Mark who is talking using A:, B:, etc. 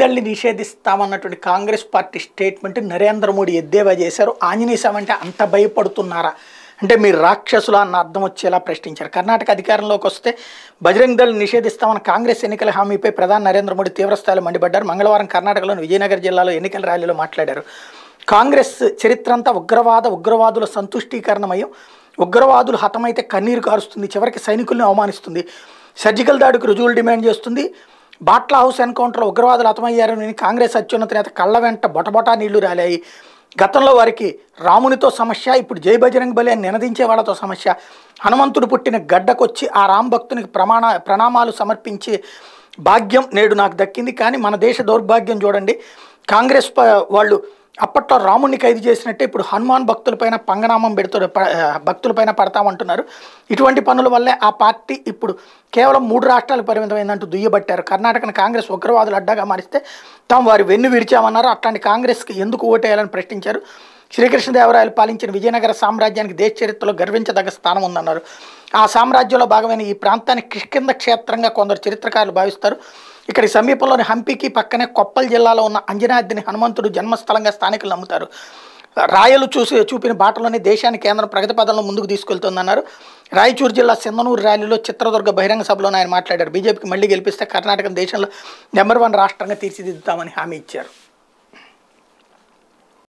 A: దళిని నిషేధిస్తామన్నటువంటి Congress party statement Narendra Modi ఎద్దేవా చేశారు ఆంజనేయం అంటే అంత భయపడుతున్నారా అంటే మీరు రాక్షసులా అన్న అర్థం వచ్చేలా ప్రశ్నించారు కర్ణాటక అధికారంలోకి వస్తే బజరంగ్ దళ్ నిషేధిస్తామని కాంగ్రెస్ ఎన్నికల హామీపై ప్రధాని నరేంద్ర మోడీ తీవ్రస్థాయిలో మండిపడ్డారు మంగళవారం కర్ణాటకలోని విజయనగర జిల్లాలో ఎన్నికల ర్యాలీలో మాట్లాడారు కాంగ్రెస్ అంతా ఉగ్రవాద ఉగ్రవాదుల సంతుష్టీకరణమయం ఉగ్రవాదులు హతమైతే కన్నీరు కారుస్తుంది చివరికి సైనికుల్ని అవమానిస్తుంది సర్జికల్ దాడికి రుజువులు డిమాండ్ చేస్తుంది బాట్ల హౌస్ ఎన్కౌంటర్లో ఉగ్రవాదులు హతమయ్యారని కాంగ్రెస్ అత్యున్నత నేత కళ్ళ వెంట బొటబొటా నీళ్లు రాలాయి గతంలో వారికి రామునితో సమస్య ఇప్పుడు జై బజరంగ్ బలి అని నినదించే వాళ్ళతో సమస్య హనుమంతుడు పుట్టిన గడ్డకొచ్చి ఆ రామ్ భక్తునికి ప్రమాణ ప్రణామాలు సమర్పించి భాగ్యం నేడు నాకు దక్కింది కానీ మన దేశ దౌర్భాగ్యం చూడండి కాంగ్రెస్ వాళ్ళు అప్పట్లో రాముణ్ణి ఖైదు చేసినట్టే ఇప్పుడు హనుమాన్ భక్తులపైన పంగనామం పెడుతూ భక్తులపైన పడతామంటున్నారు ఇటువంటి పనుల వల్లే ఆ పార్టీ ఇప్పుడు కేవలం మూడు రాష్ట్రాలు పరిమితమైందంటూ దుయ్యబట్టారు కర్ణాటకను కాంగ్రెస్ ఉగ్రవాదులు అడ్డాగా మారిస్తే తాము వారి వెన్ను విడిచామన్నారు అట్లాంటి కాంగ్రెస్కి ఎందుకు ఓటేయాలని ప్రశ్నించారు శ్రీకృష్ణదేవరాయలు పాలించిన విజయనగర సామ్రాజ్యానికి దేశ చరిత్రలో గర్వించదగ్గ స్థానం ఉందన్నారు ఆ సామ్రాజ్యంలో భాగమైన ఈ ప్రాంతాన్ని కిష్కింద క్షేత్రంగా కొందరు చరిత్రకారులు భావిస్తారు ఇక్కడి సమీపంలోని హంపీకి పక్కనే కొప్పల్ జిల్లాలో ఉన్న అంజనాద్రిని హనుమంతుడు జన్మస్థలంగా స్థానికులు నమ్ముతారు రాయలు చూసి చూపిన బాటలోనే దేశాన్ని కేంద్రం ప్రగతి పదంలో ముందుకు తీసుకెళ్తుందన్నారు రాయచూరు జిల్లా సిందనూరు ర్యాలీలో చిత్రదుర్గ బహిరంగ సభలో ఆయన మాట్లాడారు బీజేపీకి మళ్ళీ గెలిపిస్తే కర్ణాటక దేశంలో నెంబర్ వన్ రాష్ట్రంగా తీర్చిదిద్దుతామని హామీ ఇచ్చారు